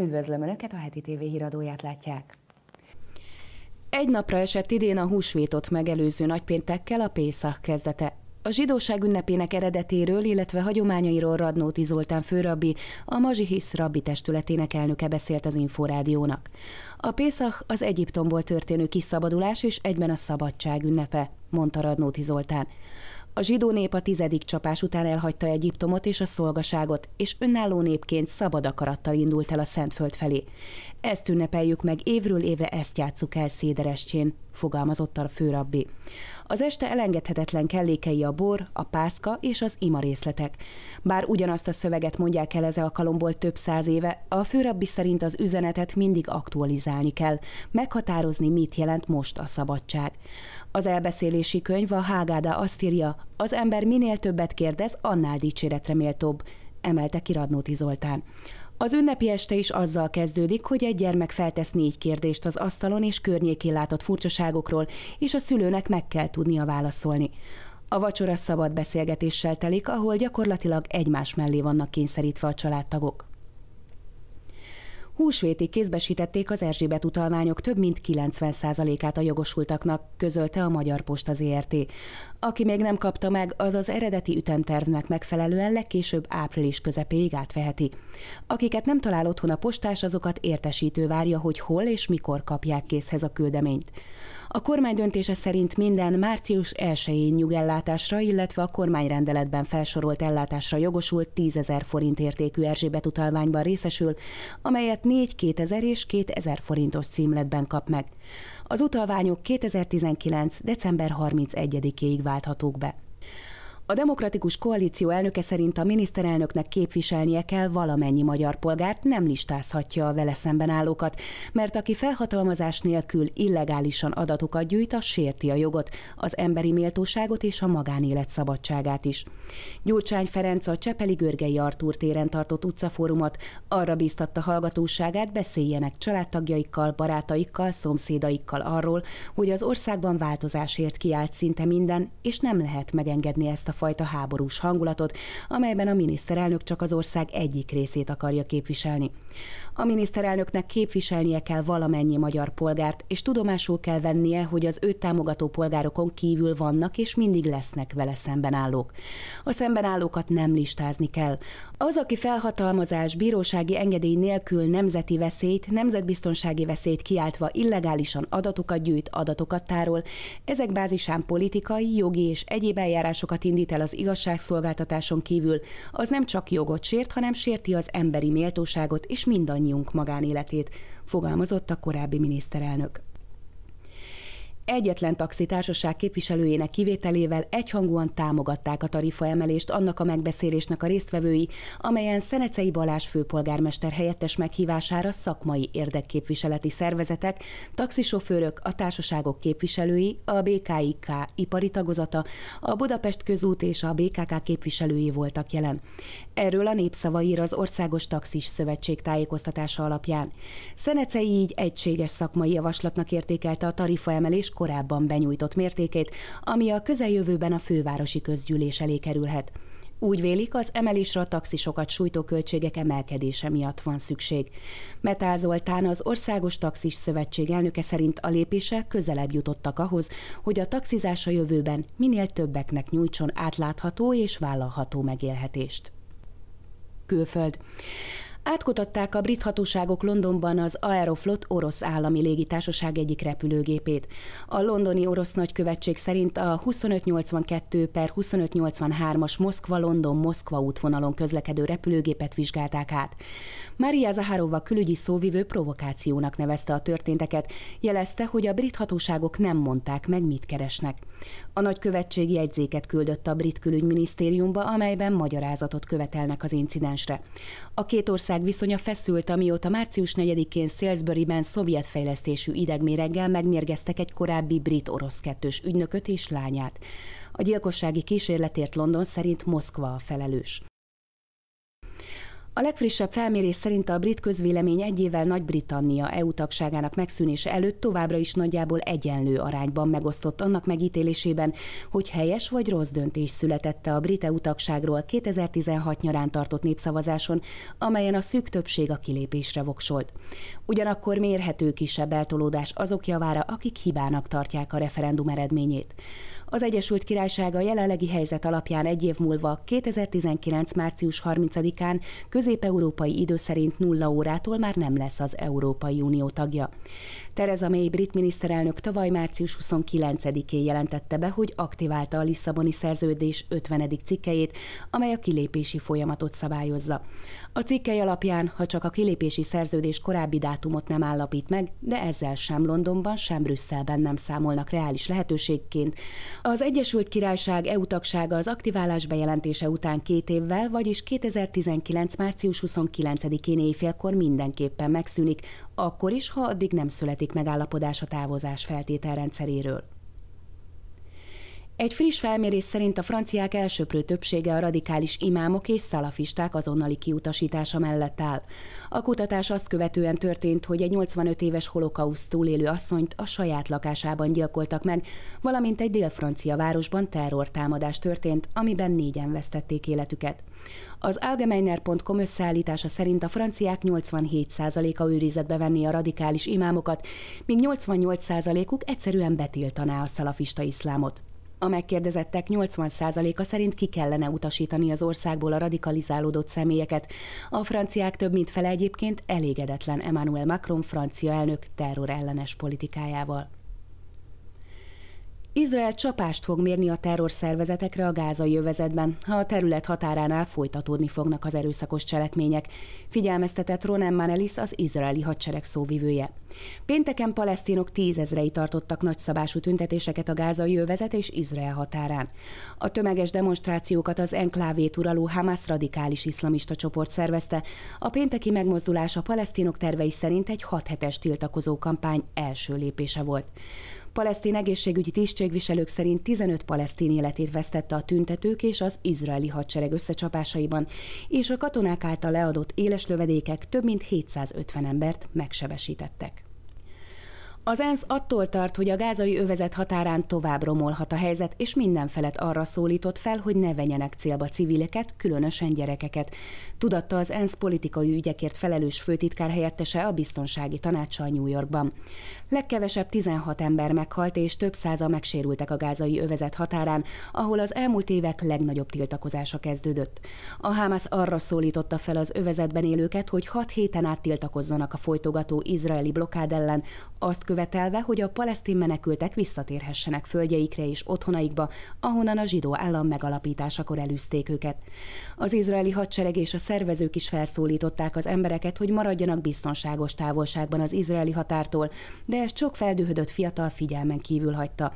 Üdvözlöm Önöket, a heti TV híradóját látják. Egy napra esett idén a húsvétot megelőző nagypéntekkel a Pészak kezdete. A zsidóság ünnepének eredetéről, illetve hagyományairól Radnóti Zoltán főrabbi, a Mazsihisz rabbi testületének elnöke beszélt az Inforádiónak. A Pészach az Egyiptomból történő kiszabadulás és egyben a szabadság ünnepe, mondta Radnóti Zoltán. A zsidó nép a tizedik csapás után elhagyta Egyiptomot és a szolgaságot, és önálló népként szabad akarattal indult el a Szentföld felé. Ezt ünnepeljük meg évről évre ezt játsszuk el Széderestjén fogalmazott a főrabbi. Az este elengedhetetlen kellékei a bor, a pászka és az ima részletek. Bár ugyanazt a szöveget mondják el ez alkalomból több száz éve, a főrabbi szerint az üzenetet mindig aktualizálni kell, meghatározni, mit jelent most a szabadság. Az elbeszélési könyv a Hágáda azt írja, az ember minél többet kérdez, annál dicséretre méltóbb, emelte ki Radnóti Zoltán. Az ünnepi este is azzal kezdődik, hogy egy gyermek feltesz négy kérdést az asztalon és környékén látott furcsaságokról, és a szülőnek meg kell tudnia válaszolni. A vacsora szabad beszélgetéssel telik, ahol gyakorlatilag egymás mellé vannak kényszerítve a családtagok. Húsvétig kézbesítették az Erzsébet utalmányok több mint 90%-át a jogosultaknak, közölte a Magyar Posta ZRT. Aki még nem kapta meg, az az eredeti ütemtervnek megfelelően legkésőbb április közepéig átveheti. Akiket nem talál otthon a postás, azokat értesítő várja, hogy hol és mikor kapják készhez a küldeményt. A kormány döntése szerint minden március 1-én nyugellátásra, illetve a kormányrendeletben felsorolt ellátásra jogosult 10 ezer forint értékű Erzsébet utalványban részesül, amelyet 4 2000 és 2000 forintos címletben kap meg. Az utalványok 2019. december 31-éig válthatók be. A demokratikus koalíció elnöke szerint a miniszterelnöknek képviselnie kell valamennyi magyar polgárt, nem listázhatja a vele szemben állókat, mert aki felhatalmazás nélkül illegálisan adatokat gyűjt, az sérti a jogot, az emberi méltóságot és a magánélet szabadságát is. Gyurcsány Ferenc a Csepeli Görgei Artúr téren tartott utcafórumot, arra bíztatta hallgatóságát, beszéljenek családtagjaikkal, barátaikkal, szomszédaikkal arról, hogy az országban változásért kiállt szinte minden, és nem lehet megengedni ezt a fajta háborús hangulatot, amelyben a miniszterelnök csak az ország egyik részét akarja képviselni. A miniszterelnöknek képviselnie kell valamennyi magyar polgárt, és tudomásul kell vennie, hogy az ő támogató polgárokon kívül vannak és mindig lesznek vele szembenállók. A szembenállókat nem listázni kell. Az, aki felhatalmazás, bírósági engedély nélkül nemzeti veszélyt, nemzetbiztonsági veszélyt kiáltva illegálisan adatokat gyűjt, adatokat tárol, ezek bázisán politikai, jogi és egyéb eljárásokat indít tétel az igazságszolgáltatáson kívül az nem csak jogot sért, hanem sérti az emberi méltóságot és mindannyiunk magánéletét, fogalmazott a korábbi miniszterelnök egyetlen taxitársaság képviselőjének kivételével egyhangúan támogatták a tarifaemelést annak a megbeszélésnek a résztvevői, amelyen Szenecei Balázs főpolgármester helyettes meghívására szakmai érdekképviseleti szervezetek, taxisofőrök, a társaságok képviselői, a BKIK ipari tagozata, a Budapest közút és a BKK képviselői voltak jelen. Erről a népszava ír az Országos Taxis Szövetség tájékoztatása alapján. Szenecei így egységes szakmai javaslatnak értékelte a tarifaemelés korábban benyújtott mértékét, ami a közeljövőben a fővárosi közgyűlés elé kerülhet. Úgy vélik, az emelésre a taxisokat sújtó költségek emelkedése miatt van szükség. Metál Zoltán, az Országos Taxis Szövetség elnöke szerint a lépések közelebb jutottak ahhoz, hogy a taxizás a jövőben minél többeknek nyújtson átlátható és vállalható megélhetést. Külföld. Átkutatták a brit hatóságok Londonban az Aeroflot orosz állami légitársaság egyik repülőgépét. A londoni orosz nagykövetség szerint a 2582 per 2583-as Moszkva-London-Moszkva útvonalon közlekedő repülőgépet vizsgálták át. Mária Zaharova külügyi szóvivő provokációnak nevezte a történteket, jelezte, hogy a brit hatóságok nem mondták meg, mit keresnek. A nagykövetség jegyzéket küldött a brit külügyminisztériumba, amelyben magyarázatot követelnek az incidensre. A két ország viszonya feszült, amióta március 4-én Salisbury-ben szovjet fejlesztésű idegméreggel megmérgeztek egy korábbi brit-orosz kettős ügynököt és lányát. A gyilkossági kísérletért London szerint Moszkva a felelős. A legfrissebb felmérés szerint a brit közvélemény egy évvel Nagy-Britannia EU tagságának megszűnése előtt továbbra is nagyjából egyenlő arányban megosztott annak megítélésében, hogy helyes vagy rossz döntés születette a brit EU tagságról 2016 nyarán tartott népszavazáson, amelyen a szűk többség a kilépésre voksolt. Ugyanakkor mérhető kisebb eltolódás azok javára, akik hibának tartják a referendum eredményét. Az Egyesült Királyság a jelenlegi helyzet alapján egy év múlva 2019. március 30-án közép-európai idő szerint nulla órától már nem lesz az Európai Unió tagja. Tereza May brit miniszterelnök tavaly március 29-én jelentette be, hogy aktiválta a Lisszaboni szerződés 50. cikkejét, amely a kilépési folyamatot szabályozza. A cikkei alapján, ha csak a kilépési szerződés korábbi dátumot nem állapít meg, de ezzel sem Londonban, sem Brüsszelben nem számolnak reális lehetőségként. Az Egyesült Királyság EU tagsága az aktiválás bejelentése után két évvel, vagyis 2019. március 29-én éjfélkor mindenképpen megszűnik, akkor is, ha addig nem születik megállapodás a távozás feltételrendszeréről. Egy friss felmérés szerint a franciák elsőprő többsége a radikális imámok és szalafisták azonnali kiutasítása mellett áll. A kutatás azt követően történt, hogy egy 85 éves holokauszt túlélő asszonyt a saját lakásában gyilkoltak meg, valamint egy dél-francia városban terrortámadás történt, amiben négyen vesztették életüket. Az Algemeiner.com összeállítása szerint a franciák 87%-a őrizetbe venni a radikális imámokat, míg 88%-uk egyszerűen betiltaná a szalafista iszlámot. A megkérdezettek 80%-a szerint ki kellene utasítani az országból a radikalizálódott személyeket. A franciák több mint fele egyébként elégedetlen Emmanuel Macron francia elnök terror ellenes politikájával. Izrael csapást fog mérni a terrorszervezetekre a gázai övezetben, ha a terület határánál folytatódni fognak az erőszakos cselekmények, figyelmeztetett Ronan Manelis, az izraeli hadsereg szóvivője. Pénteken palesztinok tízezrei tartottak nagyszabású tüntetéseket a gázai övezet és Izrael határán. A tömeges demonstrációkat az enklávét uraló Hamas radikális iszlamista csoport szervezte. A pénteki megmozdulás a palesztinok tervei szerint egy hat hetes tiltakozó kampány első lépése volt palesztin egészségügyi tisztségviselők szerint 15 palesztin életét vesztette a tüntetők és az izraeli hadsereg összecsapásaiban, és a katonák által leadott éles lövedékek több mint 750 embert megsebesítettek. Az ENSZ attól tart, hogy a gázai övezet határán tovább romolhat a helyzet, és mindenfelet arra szólított fel, hogy ne venjenek célba civileket, különösen gyerekeket. Tudatta az ENSZ politikai ügyekért felelős főtitkár helyettese a biztonsági tanácsa New Yorkban. Legkevesebb 16 ember meghalt, és több száza megsérültek a gázai övezet határán, ahol az elmúlt évek legnagyobb tiltakozása kezdődött. A Hamas arra szólította fel az övezetben élőket, hogy 6 héten át tiltakozzanak a folytogató izraeli blokkád ellen, azt követően, követelve, hogy a palesztin menekültek visszatérhessenek földjeikre és otthonaikba, ahonnan a zsidó állam megalapításakor elűzték őket. Az izraeli hadsereg és a szervezők is felszólították az embereket, hogy maradjanak biztonságos távolságban az izraeli határtól, de ezt sok feldühödött fiatal figyelmen kívül hagyta.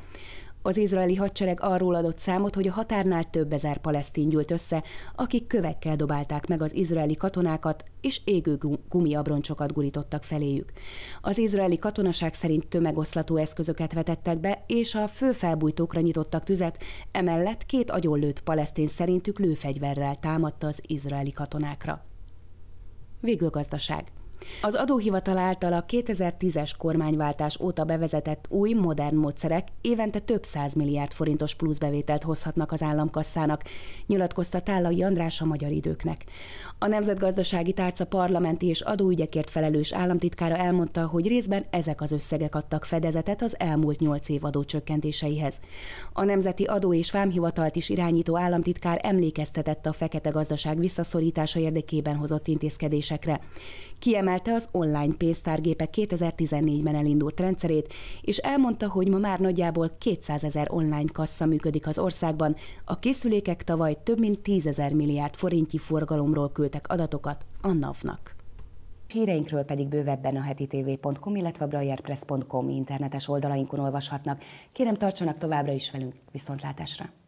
Az izraeli hadsereg arról adott számot, hogy a határnál több ezer palesztin gyűlt össze, akik kövekkel dobálták meg az izraeli katonákat, és égő gumiabroncsokat gurítottak feléjük. Az izraeli katonaság szerint tömegoszlató eszközöket vetettek be, és a főfelbújtókra nyitottak tüzet, emellett két agyonlőtt palesztin szerintük lőfegyverrel támadta az izraeli katonákra. Végül gazdaság. Az adóhivatal által a 2010-es kormányváltás óta bevezetett új, modern módszerek évente több száz milliárd forintos pluszbevételt hozhatnak az államkasszának, nyilatkozta Tállai András a magyar időknek. A Nemzetgazdasági Tárca parlamenti és adóügyekért felelős államtitkára elmondta, hogy részben ezek az összegek adtak fedezetet az elmúlt nyolc év adócsökkentéseihez. A Nemzeti Adó és Vámhivatalt is irányító államtitkár emlékeztetett a fekete gazdaság visszaszorítása érdekében hozott intézkedésekre. Kiemel üzemelte az online pénztárgépek 2014-ben elindult rendszerét, és elmondta, hogy ma már nagyjából 200 ezer online kassa működik az országban, a készülékek tavaly több mint 10 ezer milliárd forintnyi forgalomról küldtek adatokat a NAV-nak. Híreinkről pedig bővebben a hetitv.com, illetve a brajerpress.com internetes oldalainkon olvashatnak. Kérem tartsanak továbbra is velünk, viszontlátásra!